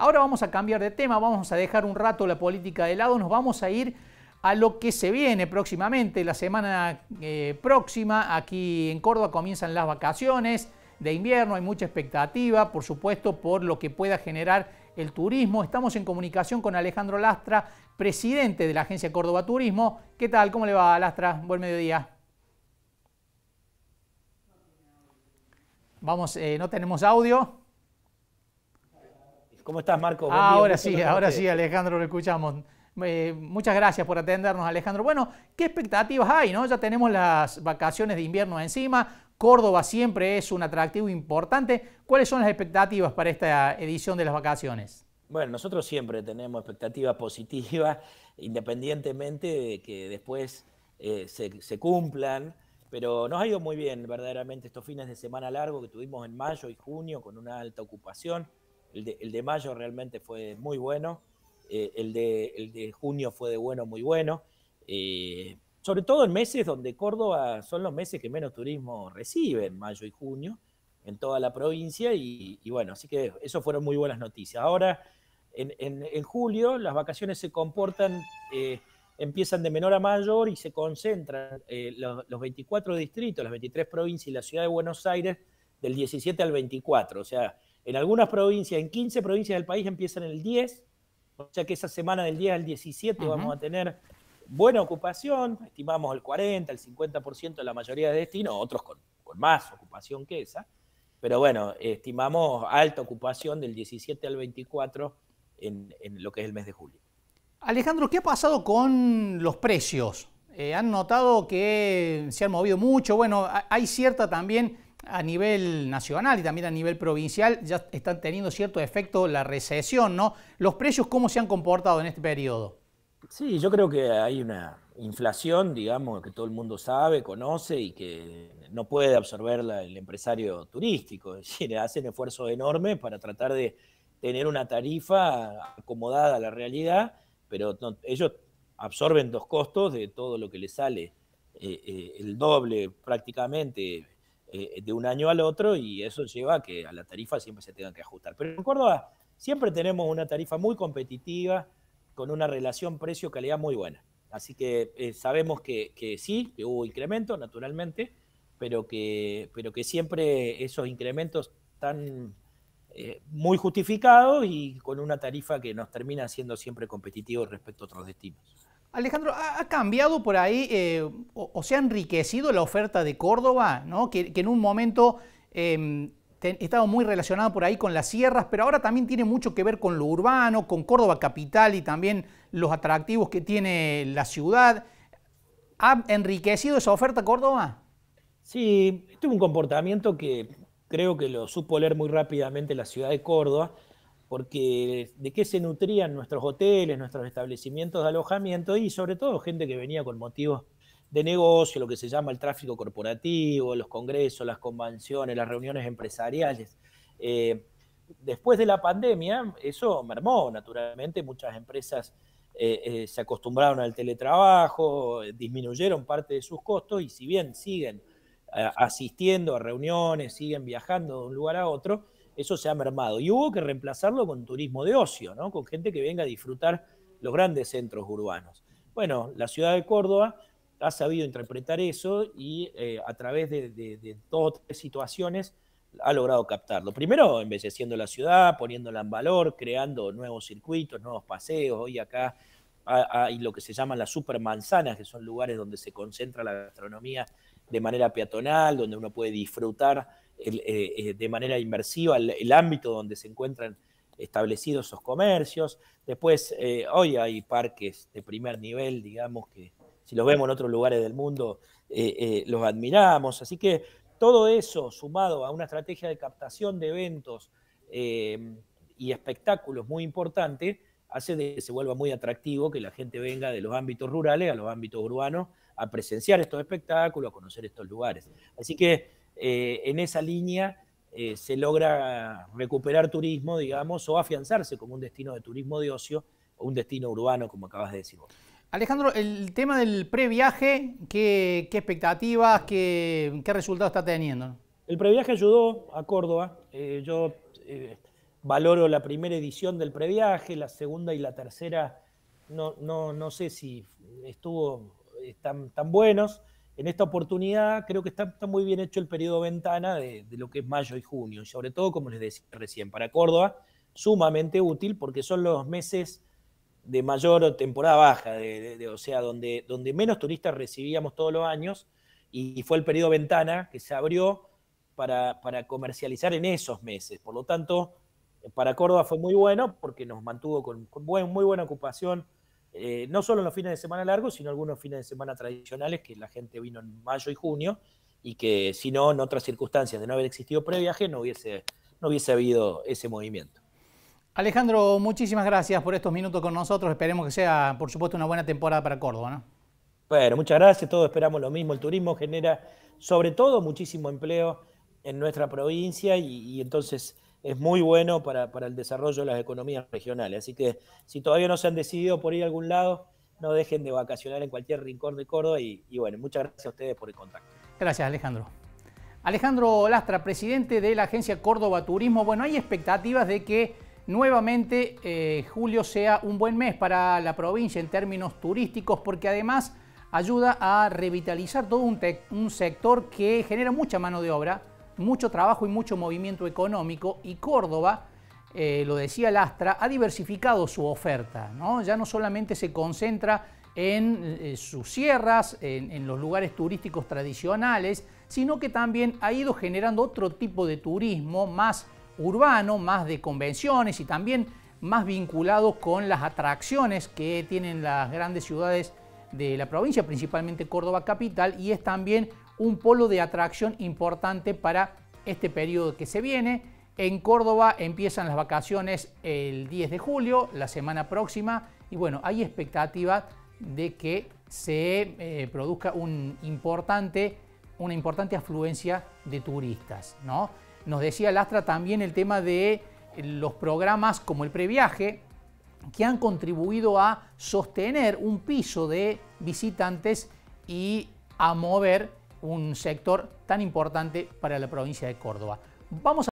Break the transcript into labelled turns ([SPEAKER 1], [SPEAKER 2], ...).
[SPEAKER 1] Ahora vamos a cambiar de tema, vamos a dejar un rato la política de lado, nos vamos a ir a lo que se viene próximamente, la semana eh, próxima, aquí en Córdoba comienzan las vacaciones de invierno, hay mucha expectativa, por supuesto, por lo que pueda generar el turismo. Estamos en comunicación con Alejandro Lastra, presidente de la Agencia Córdoba Turismo. ¿Qué tal? ¿Cómo le va, Lastra? Buen mediodía. Vamos, eh, no tenemos audio.
[SPEAKER 2] ¿Cómo estás, Marco? Ah, ahora sí, ahora sí,
[SPEAKER 1] Alejandro, lo escuchamos. Eh, muchas gracias por atendernos, Alejandro. Bueno, ¿qué expectativas hay? No? Ya tenemos las vacaciones de invierno encima. Córdoba siempre es un atractivo importante. ¿Cuáles son las expectativas para esta edición de las vacaciones?
[SPEAKER 2] Bueno, nosotros siempre tenemos expectativas positivas, independientemente de que después eh, se, se, cumplan, pero nos ha ido muy bien verdaderamente estos fines de semana largo que tuvimos en mayo y junio con una alta ocupación. El de, mayo realmente fue muy bueno. Eh, el, de, junio fue de bueno, muy bueno. Eh, sobre todo en meses donde Córdoba son los meses que menos turismo en mayo y junio, en toda la provincia. Y, bueno, así que eso fueron muy buenas noticias. Ahora, en, julio, las vacaciones se comportan, eh, empiezan de menor a mayor y se concentran los, los 24 distritos, las 23 provincias y la ciudad de Buenos Aires del 17 al 24. O sea, en algunas provincias, en 15 provincias del país empiezan el 10, o sea que esa semana del 10 al 17 vamos a tener buena ocupación, estimamos el 40, el 50% de la mayoría de destinos, otros con, más ocupación que esa, pero bueno, estimamos alta ocupación del 17 al 24 en, lo que es el mes de julio.
[SPEAKER 1] Alejandro, ¿qué ha pasado con los precios? Eh, ¿Han notado que se han movido mucho? Bueno, hay cierta también a nivel nacional y también a nivel provincial ya están teniendo cierto efecto la recesión,
[SPEAKER 2] ¿no? ¿Los precios cómo se han comportado en este periodo? Sí, yo creo que hay una inflación, digamos, que todo el mundo sabe, conoce y que no puede absorberla el empresario turístico. Es decir, hacen esfuerzos enormes para tratar de tener una tarifa acomodada a la realidad, pero ellos absorben dos costos de todo lo que les sale, eh, eh, el doble prácticamente eh, de un año al otro y eso lleva a que a la tarifa siempre se tenga que ajustar. Pero en Córdoba siempre tenemos una tarifa muy competitiva, con una relación precio-calidad muy buena. Así que eh, sabemos que, que, sí, que hubo incremento, naturalmente, pero que, pero que siempre esos incrementos están eh, muy justificados y con una tarifa que nos termina siendo siempre competitivos respecto a otros destinos.
[SPEAKER 1] Alejandro, ¿ha, cambiado por ahí eh, o, se ha enriquecido la oferta de Córdoba, que, en un momento em, estaba muy relacionado por ahí con las sierras, pero ahora también tiene mucho que ver con lo urbano, con Córdoba capital y también los atractivos que tiene la ciudad. ¿Ha enriquecido esa oferta Córdoba?
[SPEAKER 2] Sí, tuvo un comportamiento que creo que lo supo leer muy rápidamente la ciudad de Córdoba porque de qué se nutrían nuestros hoteles, nuestros establecimientos de alojamiento y sobre todo gente que venía con motivos de negocio, lo que se llama el tráfico corporativo, los congresos, las convenciones, las reuniones empresariales. Eh, después de la pandemia, eso mermó, naturalmente, muchas empresas eh, eh, se acostumbraron al teletrabajo, disminuyeron parte de sus costos y si bien siguen asistiendo a reuniones, siguen viajando de un lugar a otro, eso se ha mermado. Y hubo que reemplazarlo con turismo de ocio, ¿no? con gente que venga a disfrutar los grandes centros urbanos. Bueno, la ciudad de Córdoba ha sabido interpretar eso y eh, a través de, todas de dos tres situaciones ha logrado captarlo. Primero, embelleciendo la ciudad, poniéndola en valor, creando nuevos circuitos, nuevos paseos. Hoy acá hay lo que se llaman las supermanzanas, que son lugares donde se concentra la gastronomía de manera peatonal, donde uno puede disfrutar eh, eh, de manera inmersiva el, ámbito donde se encuentran establecidos esos comercios. Después, eh, hoy hay parques de primer nivel, digamos, que si los vemos en otros lugares del mundo, los admiramos. Así que todo eso sumado a una estrategia de captación de eventos y espectáculos muy importante, hace de que se vuelva muy atractivo que la gente venga de los ámbitos rurales a los ámbitos urbanos a presenciar estos espectáculos, a conocer estos lugares. Así que eh, en esa línea eh, se logra recuperar turismo, digamos, o afianzarse como un destino de turismo de ocio o un destino urbano, como acabas de decir vos. Alejandro, el tema
[SPEAKER 1] del previaje, ¿qué, qué expectativas, qué, resultados está teniendo?
[SPEAKER 2] El previaje ayudó a Córdoba. Eh, yo valoro la primera edición del previaje, la segunda y la tercera no, sé si estuvo tan buenos en esta oportunidad creo que está, muy bien hecho el periodo ventana de, lo que es mayo y junio, y sobre todo, como les decía recién, para Córdoba, sumamente útil porque son los meses de mayor temporada baja, de, o sea, donde, donde menos turistas recibíamos todos los años, y, fue el periodo ventana que se abrió para, comercializar en esos meses. Por lo tanto, para Córdoba fue muy bueno porque nos mantuvo con, muy buena ocupación eh, no solo en los fines de semana largos, sino algunos fines de semana tradicionales que la gente vino en mayo y junio y que si no, en otras circunstancias de no haber existido previaje, no hubiese, no hubiese habido ese movimiento. Alejandro,
[SPEAKER 1] muchísimas gracias por estos minutos con nosotros. Esperemos que sea, por supuesto, una buena temporada para Córdoba.
[SPEAKER 2] Bueno, muchas gracias. Todos esperamos lo mismo. El turismo genera, sobre todo, muchísimo empleo en nuestra provincia y entonces es muy bueno para, el desarrollo de las economías regionales. Así que si todavía no se han decidido por ir a algún lado, no dejen de vacacionar en cualquier rincón de Córdoba y, bueno, muchas gracias a ustedes por el contacto.
[SPEAKER 1] Gracias Alejandro. Alejandro Lastra, presidente de la agencia Córdoba Turismo. Bueno, hay expectativas de que nuevamente eh, julio sea un buen mes para la provincia en términos turísticos porque además ayuda a revitalizar todo un sector que genera mucha mano de obra mucho trabajo y mucho movimiento económico y Córdoba, eh, lo decía Lastra, ha diversificado su oferta, ¿no? ya no solamente se concentra en eh, sus sierras, en, en, los lugares turísticos tradicionales, sino que también ha ido generando otro tipo de turismo más urbano, más de convenciones y también más vinculado con las atracciones que tienen las grandes ciudades de la provincia, principalmente Córdoba Capital, y es también un polo de atracción importante para este periodo que se viene. En Córdoba empiezan las vacaciones el 10 de julio, la semana próxima, y bueno, hay expectativa de que se eh, produzca un importante, una importante afluencia de turistas. ¿no? Nos decía Lastra también el tema de los programas como el previaje, que han contribuido a sostener un piso de visitantes y a mover un sector tan importante para la provincia de Córdoba. Vamos